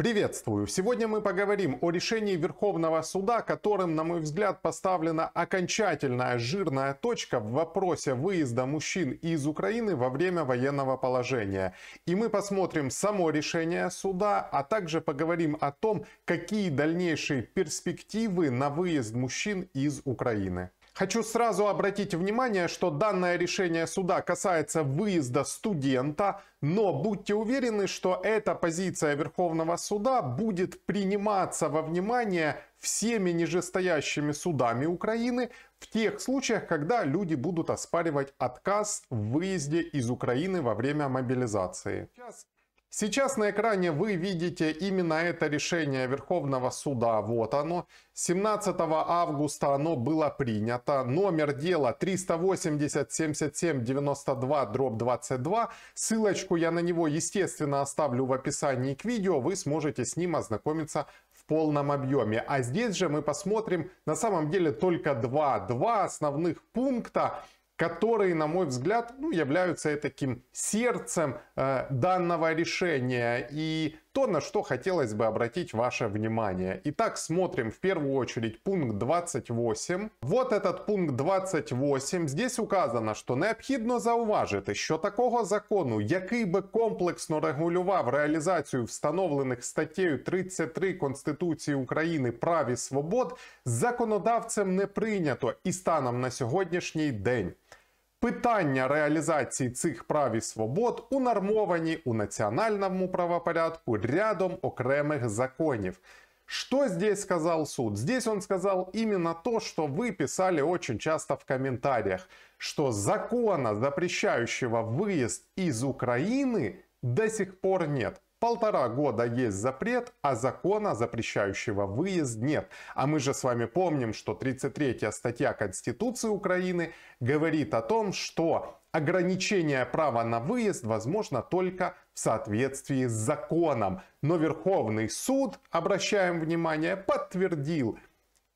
Приветствую! Сегодня мы поговорим о решении Верховного суда, которым, на мой взгляд, поставлена окончательная жирная точка в вопросе выезда мужчин из Украины во время военного положения. И мы посмотрим само решение суда, а также поговорим о том, какие дальнейшие перспективы на выезд мужчин из Украины. Хочу сразу обратить внимание, что данное решение суда касается выезда студента, но будьте уверены, что эта позиция Верховного суда будет приниматься во внимание всеми нижестоящими судами Украины в тех случаях, когда люди будут оспаривать отказ в выезде из Украины во время мобилизации. Сейчас на экране вы видите именно это решение Верховного суда. Вот оно. 17 августа оно было принято. Номер дела 380-77-92-22. Ссылочку я на него, естественно, оставлю в описании к видео. Вы сможете с ним ознакомиться в полном объеме. А здесь же мы посмотрим на самом деле только два, два основных пункта которые, на мой взгляд, ну, являются таким сердцем э, данного решения и то, на что хотелось бы обратить ваше внимание. Итак, смотрим в первую очередь пункт 28. Вот этот пункт 28. Здесь указано, що необхідно зауважити, що такого закону, який би комплексно регулював реалізацію встановлених статтєю 33 Конституції України прав і свобод, законодавцем не прийнято і станом на сьогоднішній день. Питання реалізації цих прав і свобод унормовані у національному правопорядку рядом окремих законів. Что здесь сказал суд? Здесь он сказал именно то, что вы писали очень часто в комментариях, что закона, запрещающего выезд из Украины, до сих пор нет. Полтора года есть запрет, а закона, запрещающего выезд, нет. А мы же с вами помним, что 33 статья Конституции Украины говорит о том, что ограничение права на выезд возможно только в соответствии с законом. Но Верховный суд, обращаем внимание, подтвердил,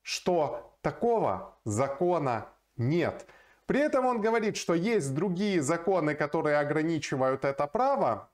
что такого закона нет. При этом он говорит, что есть другие законы, которые ограничивают это право,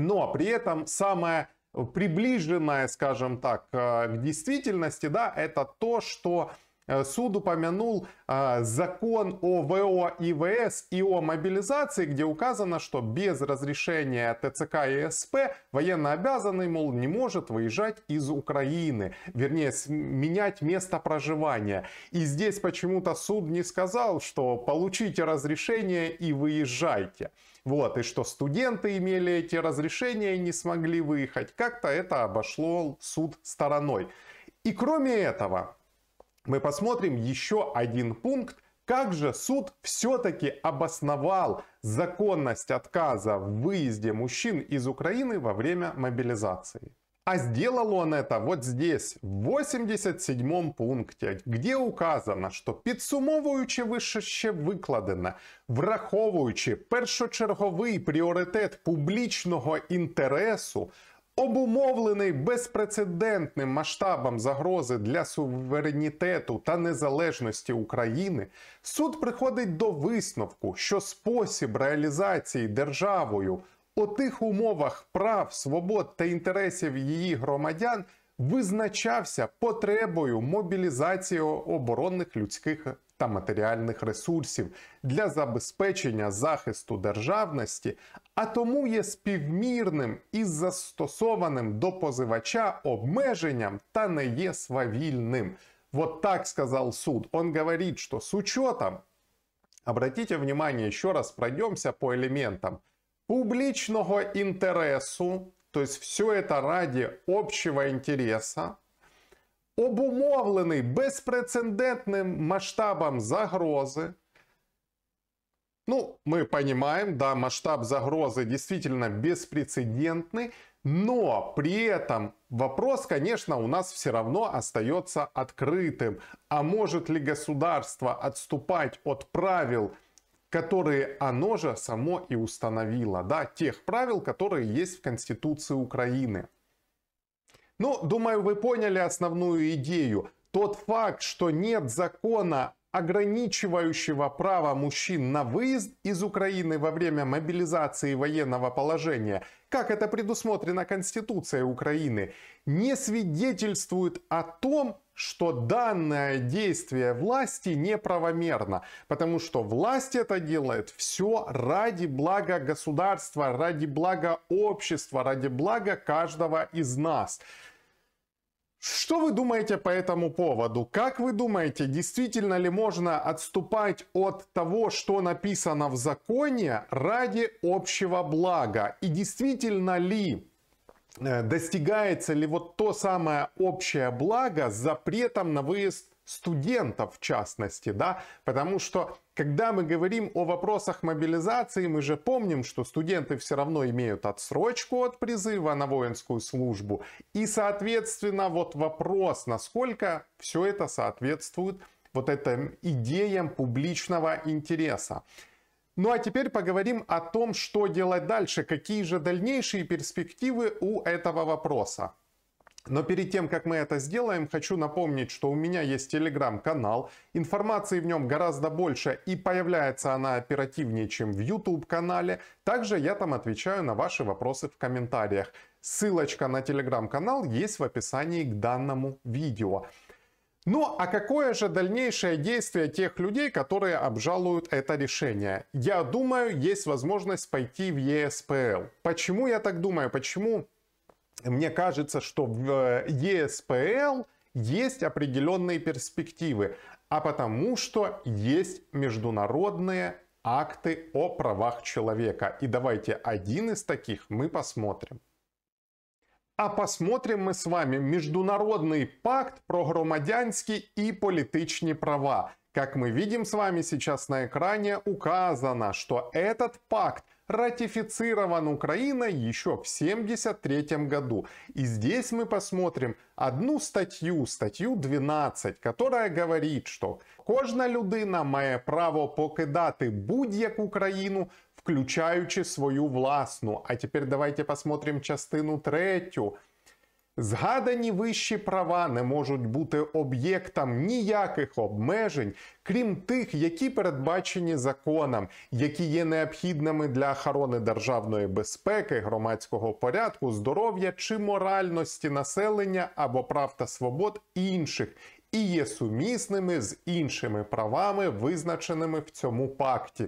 но при этом самое приближенное, скажем так, э, к действительности, да, это то, что Э, суд упомянул а, закон о ВО и ВС и о мобилизации, где указано, что без разрешения ТЦК и СП военнообязанный, мол, не может выезжать из Украины, вернее, менять место проживания. И здесь почему-то суд не сказал, что получите разрешение и выезжайте. Вот, и что студенты имели эти разрешения и не смогли выехать. Как-то это обошло суд стороной. И кроме этого, мы посмотрим еще один пункт, как же суд все-таки обосновал законность отказа в выезде мужчин из Украины во время мобилизации. А сделал он это вот здесь, в 87 пункте, где указано, що підсумовуючи вище викладене, враховуючи першочерговий пріоритет публічного інтересу, Обумовлений безпрецедентним масштабом загрози для суверенітету та незалежності України, суд приходить до висновку, що спосіб реалізації державою у тих умовах прав, свобод та інтересів її громадян визначався потребою мобілізації оборонних людських та матеріальних ресурсів для забезпечення захисту державності, а тому є співмірним із застосованим до позивача обмеженням та не є свавільним. Вот так сказав суд. Он говорить, що с учетом, обратите внимание, еще раз пройдемося по елементам публічного інтересу. То есть все это ради общего интереса, обумовлений беспрецедентным масштабом загрозы. Ну, мы понимаем, да, масштаб загрозы действительно беспрецедентный, но при этом вопрос, конечно, у нас все равно остается открытым. А может ли государство отступать от правил которые оно же само и установило, да, тех правил, которые есть в Конституции Украины. Ну, думаю, вы поняли основную идею. Тот факт, что нет закона, ограничивающего право мужчин на выезд из Украины во время мобилизации военного положения, как это предусмотрено Конституцией Украины, не свидетельствует о том, что данное действие власти неправомерно, потому что власть это делает все ради блага государства, ради блага общества, ради блага каждого из нас. Что вы думаете по этому поводу? Как вы думаете, действительно ли можно отступать от того, что написано в законе ради общего блага? И действительно ли Э, достигается ли вот то самое общее благо с запретом на выезд студентов в частности, да, потому что когда мы говорим о вопросах мобилизации, мы же помним, что студенты все равно имеют отсрочку от призыва на воинскую службу, и, соответственно, вот вопрос, насколько все это соответствует вот этим идеям публичного интереса. Ну а теперь поговорим о том, что делать дальше, какие же дальнейшие перспективы у этого вопроса. Но перед тем, как мы это сделаем, хочу напомнить, что у меня есть телеграм-канал. Информации в нем гораздо больше и появляется она оперативнее, чем в YouTube-канале. Также я там отвечаю на ваши вопросы в комментариях. Ссылочка на телеграм-канал есть в описании к данному видео. Ну а какое же дальнейшее действие тех людей, которые обжалуют это решение? Я думаю, есть возможность пойти в ЕСПЛ. Почему я так думаю? Почему мне кажется, что в э, ЕСПЛ есть определенные перспективы? А потому что есть международные акты о правах человека. И давайте один из таких мы посмотрим. А посмотрим мы с вами Международный пакт про громадянские и политические права. Как мы видим с вами сейчас на экране, указано, что этот пакт ратифицирован Украиной еще в 1973 году. И здесь мы посмотрим одну статью, статью 12, которая говорит, что «Кожна людина має право покидати будь-яку країну включаючи свою власну. А тепер давайте посмотрим частину третю. Згадані вищі права не можуть бути об'єктом ніяких обмежень, крім тих, які передбачені законом, які є необхідними для охорони державної безпеки, громадського порядку, здоров'я чи моральності населення або прав та свобод інших, і є сумісними з іншими правами, визначеними в цьому пакті.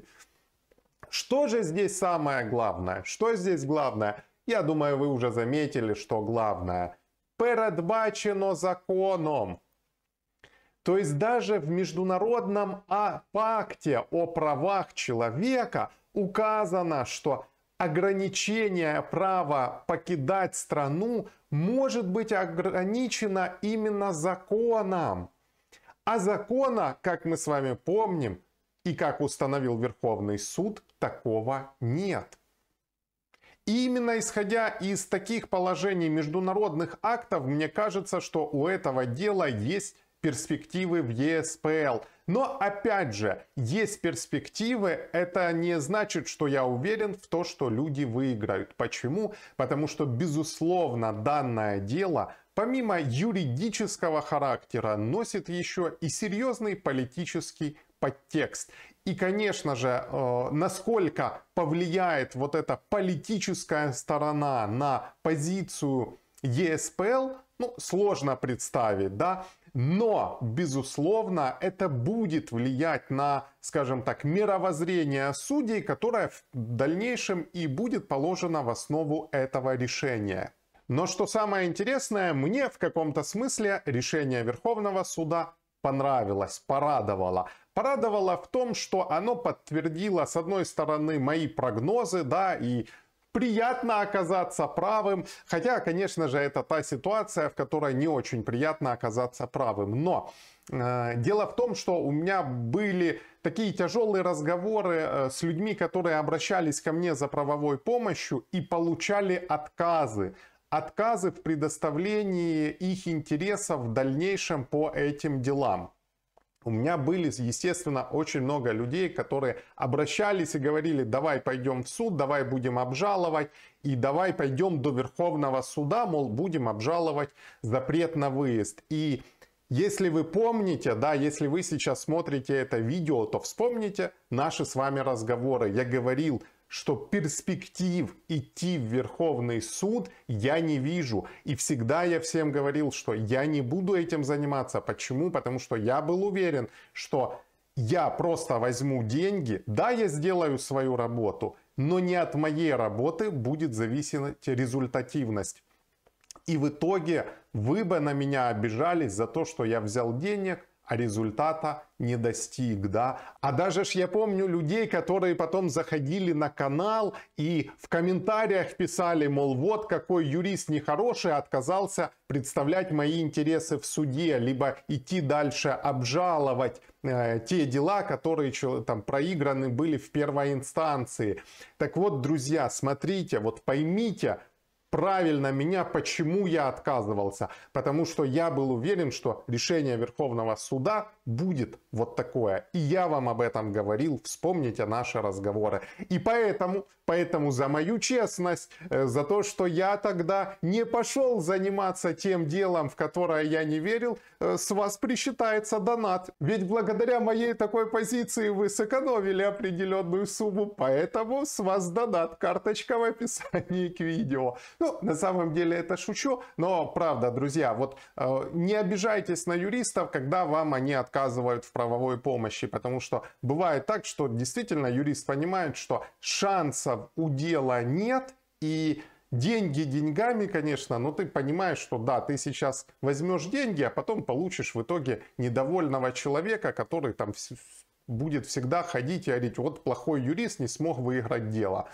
Что же здесь самое главное? Что здесь главное? Я думаю, вы уже заметили, что главное. Передбачено законом. То есть даже в международном а, пакте о правах человека указано, что ограничение права покидать страну может быть ограничено именно законом. А закона, как мы с вами помним, и как установил Верховный суд, такого нет. И именно исходя из таких положений международных актов, мне кажется, что у этого дела есть перспективы в ЕСПЛ. Но опять же, есть перспективы, это не значит, что я уверен в то, что люди выиграют. Почему? Потому что, безусловно, данное дело, помимо юридического характера, носит еще и серьезный политический подтекст. И, конечно же, э, насколько повлияет вот эта политическая сторона на позицию ЕСПЛ, ну, сложно представить, да. Но, безусловно, это будет влиять на, скажем так, мировоззрение судей, которое в дальнейшем и будет положено в основу этого решения. Но что самое интересное, мне в каком-то смысле решение Верховного суда понравилось, порадовало порадовало в том, что оно подтвердило, с одной стороны, мои прогнозы, да, и приятно оказаться правым. Хотя, конечно же, это та ситуация, в которой не очень приятно оказаться правым. Но э, дело в том, что у меня были такие тяжелые разговоры э, с людьми, которые обращались ко мне за правовой помощью и получали отказы. Отказы в предоставлении их интересов в дальнейшем по этим делам у меня были, естественно, очень много людей, которые обращались и говорили, давай пойдем в суд, давай будем обжаловать, и давай пойдем до Верховного суда, мол, будем обжаловать запрет на выезд. И если вы помните, да, если вы сейчас смотрите это видео, то вспомните наши с вами разговоры. Я говорил, что перспектив идти в Верховный суд я не вижу. И всегда я всем говорил, что я не буду этим заниматься. Почему? Потому что я был уверен, что я просто возьму деньги, да, я сделаю свою работу, но не от моей работы будет зависеть результативность. И в итоге вы бы на меня обижались за то, что я взял денег, а результата не достиг, да. А даже ж я помню людей, которые потом заходили на канал и в комментариях писали, мол, вот какой юрист нехороший отказался представлять мои интересы в суде, либо идти дальше обжаловать э, те дела, которые там проиграны были в первой инстанции. Так вот, друзья, смотрите, вот поймите, правильно меня, почему я отказывался. Потому что я был уверен, что решение Верховного суда будет вот такое. И я вам об этом говорил, вспомните наши разговоры. И поэтому, поэтому за мою честность, э, за то, что я тогда не пошел заниматься тем делом, в которое я не верил, э, с вас присчитается донат. Ведь благодаря моей такой позиции вы сэкономили определенную сумму, поэтому с вас донат. Карточка в описании к видео. Ну, на самом деле это шучу, но правда, друзья, вот э, не обижайтесь на юристов, когда вам они отказывают отказывают в правовой помощи, потому что бывает так, что действительно юрист понимает, что шансов у дела нет, и деньги деньгами, конечно, но ты понимаешь, что да, ты сейчас возьмешь деньги, а потом получишь в итоге недовольного человека, который там будет всегда ходить и орить, вот плохой юрист не смог выиграть дело.